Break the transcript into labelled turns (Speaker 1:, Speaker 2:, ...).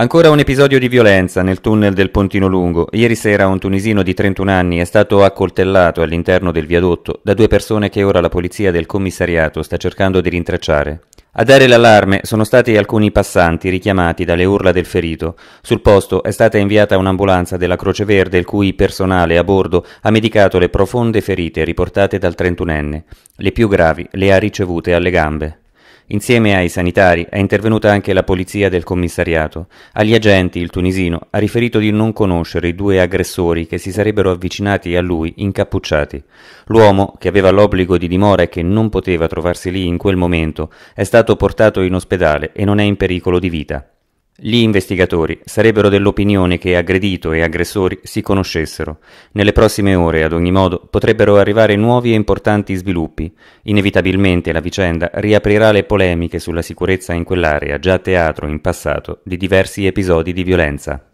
Speaker 1: Ancora un episodio di violenza nel tunnel del Pontino Lungo. Ieri sera un tunisino di 31 anni è stato accoltellato all'interno del viadotto da due persone che ora la polizia del commissariato sta cercando di rintracciare. A dare l'allarme sono stati alcuni passanti richiamati dalle urla del ferito. Sul posto è stata inviata un'ambulanza della Croce Verde il cui personale a bordo ha medicato le profonde ferite riportate dal 31enne. Le più gravi le ha ricevute alle gambe. Insieme ai sanitari è intervenuta anche la polizia del commissariato. Agli agenti il tunisino ha riferito di non conoscere i due aggressori che si sarebbero avvicinati a lui incappucciati. L'uomo, che aveva l'obbligo di dimora e che non poteva trovarsi lì in quel momento, è stato portato in ospedale e non è in pericolo di vita. Gli investigatori sarebbero dell'opinione che aggredito e aggressori si conoscessero. Nelle prossime ore, ad ogni modo, potrebbero arrivare nuovi e importanti sviluppi. Inevitabilmente la vicenda riaprirà le polemiche sulla sicurezza in quell'area, già teatro in passato di diversi episodi di violenza.